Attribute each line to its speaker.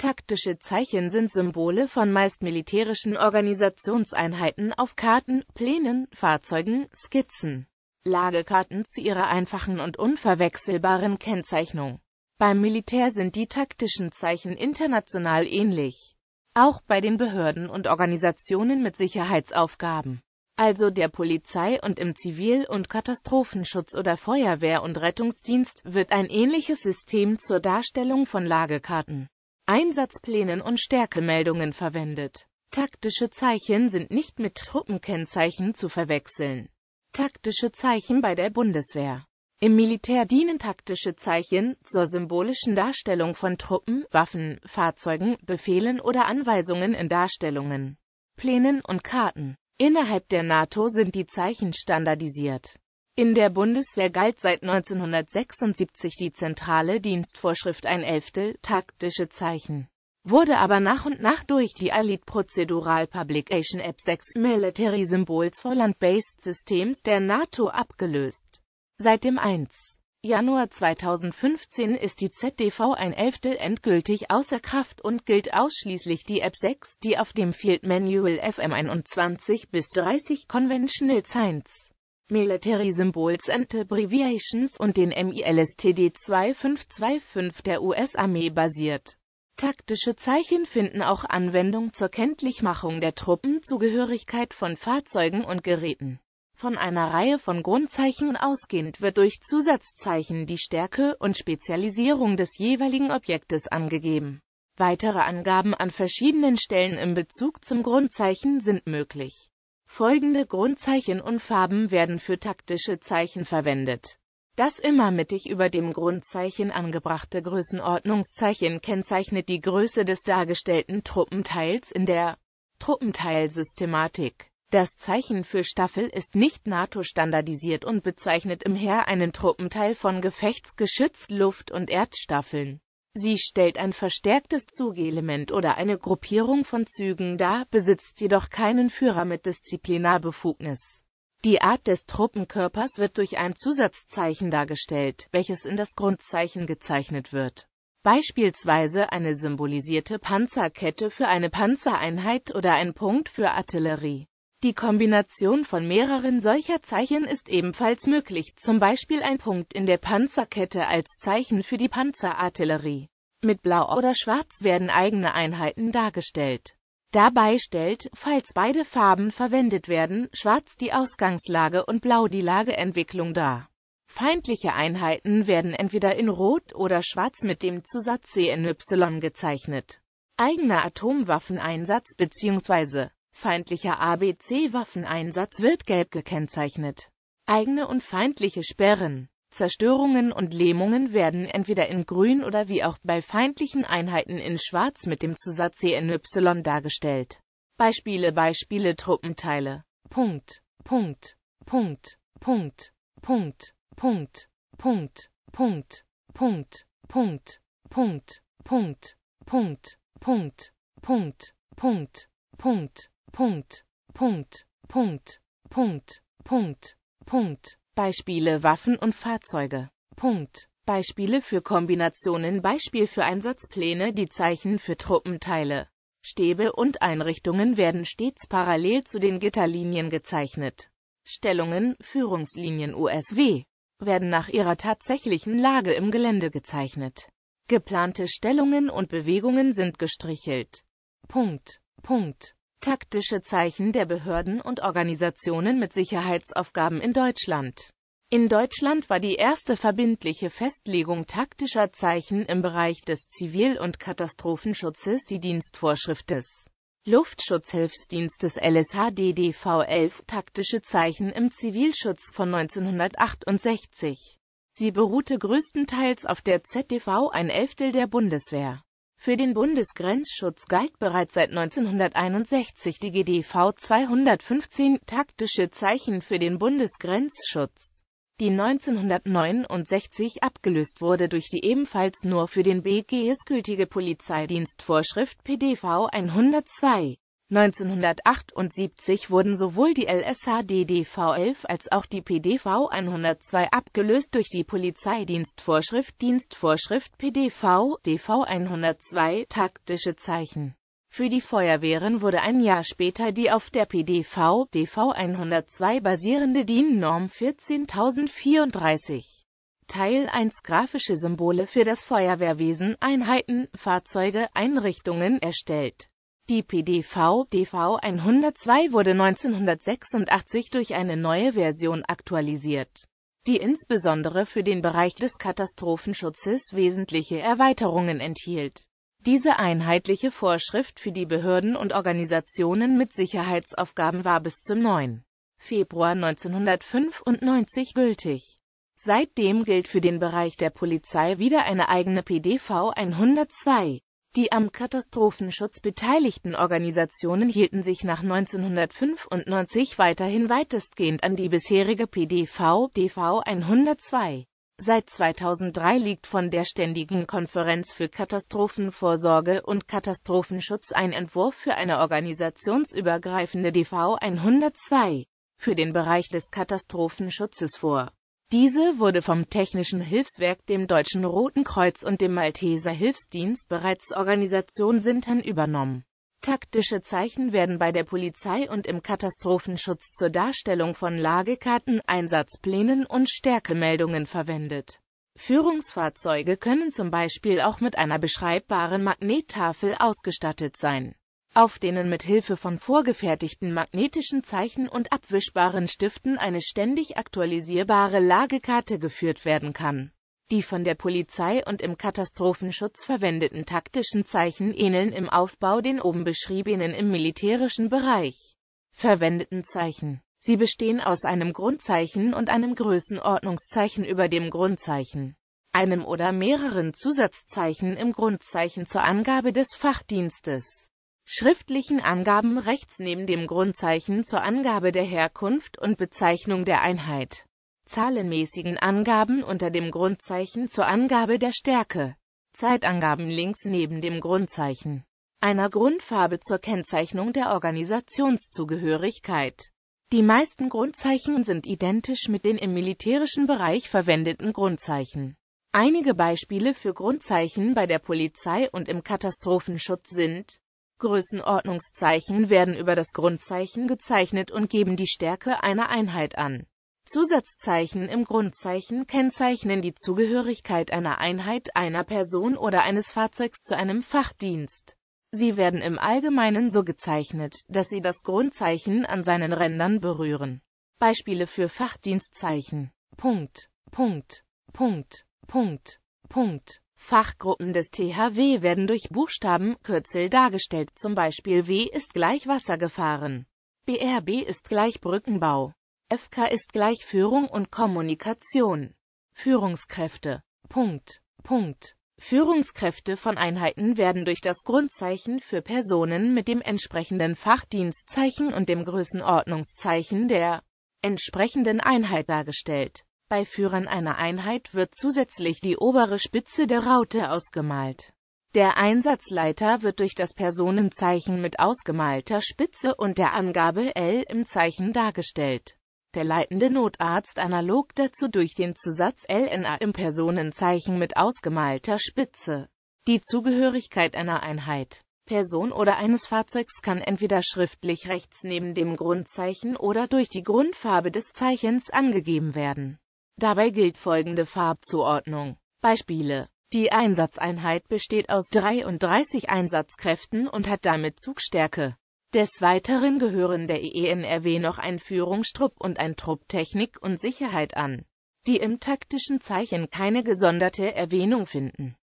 Speaker 1: Taktische Zeichen sind Symbole von meist militärischen Organisationseinheiten auf Karten, Plänen, Fahrzeugen, Skizzen. Lagekarten zu ihrer einfachen und unverwechselbaren Kennzeichnung. Beim Militär sind die taktischen Zeichen international ähnlich. Auch bei den Behörden und Organisationen mit Sicherheitsaufgaben, also der Polizei und im Zivil- und Katastrophenschutz oder Feuerwehr und Rettungsdienst, wird ein ähnliches System zur Darstellung von Lagekarten Einsatzplänen und Stärkemeldungen verwendet. Taktische Zeichen sind nicht mit Truppenkennzeichen zu verwechseln. Taktische Zeichen bei der Bundeswehr Im Militär dienen taktische Zeichen zur symbolischen Darstellung von Truppen, Waffen, Fahrzeugen, Befehlen oder Anweisungen in Darstellungen, Plänen und Karten. Innerhalb der NATO sind die Zeichen standardisiert. In der Bundeswehr galt seit 1976 die zentrale Dienstvorschrift ein Elftel, taktische Zeichen, wurde aber nach und nach durch die Elite Prozedural Publication App 6 Military Symbols for Land-Based Systems der NATO abgelöst. Seit dem 1. Januar 2015 ist die ZDV ein Elftel endgültig außer Kraft und gilt ausschließlich die App 6, die auf dem Field Manual FM 21 bis 30 Conventional Science Military Symbols and Abbreviations und den MILSTD 2525 der US-Armee basiert. Taktische Zeichen finden auch Anwendung zur Kenntlichmachung der Truppenzugehörigkeit von Fahrzeugen und Geräten. Von einer Reihe von Grundzeichen ausgehend wird durch Zusatzzeichen die Stärke und Spezialisierung des jeweiligen Objektes angegeben. Weitere Angaben an verschiedenen Stellen im Bezug zum Grundzeichen sind möglich. Folgende Grundzeichen und Farben werden für taktische Zeichen verwendet. Das immer mittig über dem Grundzeichen angebrachte Größenordnungszeichen kennzeichnet die Größe des dargestellten Truppenteils in der Truppenteilsystematik. Das Zeichen für Staffel ist nicht NATO-standardisiert und bezeichnet im Heer einen Truppenteil von Gefechtsgeschütz, Luft- und Erdstaffeln. Sie stellt ein verstärktes Zugelement oder eine Gruppierung von Zügen dar, besitzt jedoch keinen Führer mit Disziplinarbefugnis. Die Art des Truppenkörpers wird durch ein Zusatzzeichen dargestellt, welches in das Grundzeichen gezeichnet wird. Beispielsweise eine symbolisierte Panzerkette für eine Panzereinheit oder ein Punkt für Artillerie. Die Kombination von mehreren solcher Zeichen ist ebenfalls möglich, zum Beispiel ein Punkt in der Panzerkette als Zeichen für die Panzerartillerie. Mit Blau oder Schwarz werden eigene Einheiten dargestellt. Dabei stellt, falls beide Farben verwendet werden, Schwarz die Ausgangslage und Blau die Lageentwicklung dar. Feindliche Einheiten werden entweder in Rot oder Schwarz mit dem Zusatz CNY gezeichnet. Eigener Atomwaffeneinsatz bzw. Feindlicher ABC-Waffeneinsatz wird gelb gekennzeichnet. Eigene und feindliche Sperren, Zerstörungen und Lähmungen werden entweder in grün oder wie auch bei feindlichen Einheiten in schwarz mit dem Zusatz CNY dargestellt. Beispiele Beispiele Truppenteile. Punkt, Punkt, Punkt, Punkt, Punkt, Punkt, Punkt, Punkt, Punkt, Punkt, Punkt, Punkt, Punkt, Punkt, Punkt, Punkt, Punkt, Punkt, Punkt, Punkt, Punkt, Punkt, Punkt. Beispiele Waffen und Fahrzeuge. Punkt. Beispiele für Kombinationen Beispiel für Einsatzpläne Die Zeichen für Truppenteile, Stäbe und Einrichtungen werden stets parallel zu den Gitterlinien gezeichnet. Stellungen, Führungslinien USW werden nach ihrer tatsächlichen Lage im Gelände gezeichnet. Geplante Stellungen und Bewegungen sind gestrichelt. Punkt, Punkt, Taktische Zeichen der Behörden und Organisationen mit Sicherheitsaufgaben in Deutschland In Deutschland war die erste verbindliche Festlegung taktischer Zeichen im Bereich des Zivil- und Katastrophenschutzes die Dienstvorschrift des Luftschutzhilfsdienstes LSH DDV 11 Taktische Zeichen im Zivilschutz von 1968. Sie beruhte größtenteils auf der ZDV ein Elftel der Bundeswehr für den Bundesgrenzschutz galt bereits seit 1961 die GDV 215 Taktische Zeichen für den Bundesgrenzschutz, die 1969 abgelöst wurde durch die ebenfalls nur für den BGS gültige Polizeidienstvorschrift PDV 102 1978 wurden sowohl die LSH DDV-11 als auch die PDV 102 abgelöst durch die Polizeidienstvorschrift Dienstvorschrift PDV DV 102 Taktische Zeichen. Für die Feuerwehren wurde ein Jahr später die auf der PDV DV 102 basierende DIN-Norm 14034 Teil 1 grafische Symbole für das Feuerwehrwesen, Einheiten, Fahrzeuge, Einrichtungen erstellt die PDV DV 102 wurde 1986 durch eine neue Version aktualisiert, die insbesondere für den Bereich des Katastrophenschutzes wesentliche Erweiterungen enthielt. Diese einheitliche Vorschrift für die Behörden und Organisationen mit Sicherheitsaufgaben war bis zum 9. Februar 1995 gültig. Seitdem gilt für den Bereich der Polizei wieder eine eigene PDV 102. Die am Katastrophenschutz beteiligten Organisationen hielten sich nach 1995 weiterhin weitestgehend an die bisherige PDV, DV 102. Seit 2003 liegt von der Ständigen Konferenz für Katastrophenvorsorge und Katastrophenschutz ein Entwurf für eine organisationsübergreifende DV 102 für den Bereich des Katastrophenschutzes vor diese wurde vom Technischen Hilfswerk, dem Deutschen Roten Kreuz und dem Malteser Hilfsdienst bereits Organisation Sintern übernommen. Taktische Zeichen werden bei der Polizei und im Katastrophenschutz zur Darstellung von Lagekarten, Einsatzplänen und Stärkemeldungen verwendet. Führungsfahrzeuge können zum Beispiel auch mit einer beschreibbaren Magnettafel ausgestattet sein auf denen mit Hilfe von vorgefertigten magnetischen Zeichen und abwischbaren Stiften eine ständig aktualisierbare Lagekarte geführt werden kann. Die von der Polizei und im Katastrophenschutz verwendeten taktischen Zeichen ähneln im Aufbau den oben beschriebenen im militärischen Bereich verwendeten Zeichen. Sie bestehen aus einem Grundzeichen und einem Größenordnungszeichen über dem Grundzeichen, einem oder mehreren Zusatzzeichen im Grundzeichen zur Angabe des Fachdienstes schriftlichen Angaben rechts neben dem Grundzeichen zur Angabe der Herkunft und Bezeichnung der Einheit, zahlenmäßigen Angaben unter dem Grundzeichen zur Angabe der Stärke, Zeitangaben links neben dem Grundzeichen, einer Grundfarbe zur Kennzeichnung der Organisationszugehörigkeit. Die meisten Grundzeichen sind identisch mit den im militärischen Bereich verwendeten Grundzeichen. Einige Beispiele für Grundzeichen bei der Polizei und im Katastrophenschutz sind Größenordnungszeichen werden über das Grundzeichen gezeichnet und geben die Stärke einer Einheit an. Zusatzzeichen im Grundzeichen kennzeichnen die Zugehörigkeit einer Einheit, einer Person oder eines Fahrzeugs zu einem Fachdienst. Sie werden im Allgemeinen so gezeichnet, dass sie das Grundzeichen an seinen Rändern berühren. Beispiele für Fachdienstzeichen. Punkt, Punkt, Punkt, Punkt, Punkt. Fachgruppen des THW werden durch Buchstabenkürzel dargestellt, zum Beispiel W ist gleich Wassergefahren, BRB ist gleich Brückenbau, FK ist gleich Führung und Kommunikation, Führungskräfte, Punkt, Punkt. Führungskräfte von Einheiten werden durch das Grundzeichen für Personen mit dem entsprechenden Fachdienstzeichen und dem Größenordnungszeichen der entsprechenden Einheit dargestellt. Bei Führern einer Einheit wird zusätzlich die obere Spitze der Raute ausgemalt. Der Einsatzleiter wird durch das Personenzeichen mit ausgemalter Spitze und der Angabe L im Zeichen dargestellt. Der leitende Notarzt analog dazu durch den Zusatz LNA im Personenzeichen mit ausgemalter Spitze. Die Zugehörigkeit einer Einheit, Person oder eines Fahrzeugs kann entweder schriftlich rechts neben dem Grundzeichen oder durch die Grundfarbe des Zeichens angegeben werden. Dabei gilt folgende Farbzuordnung. Beispiele Die Einsatzeinheit besteht aus 33 Einsatzkräften und hat damit Zugstärke. Des Weiteren gehören der EENRW noch ein Führungstrupp und ein Trupp Technik und Sicherheit an, die im taktischen Zeichen keine gesonderte Erwähnung finden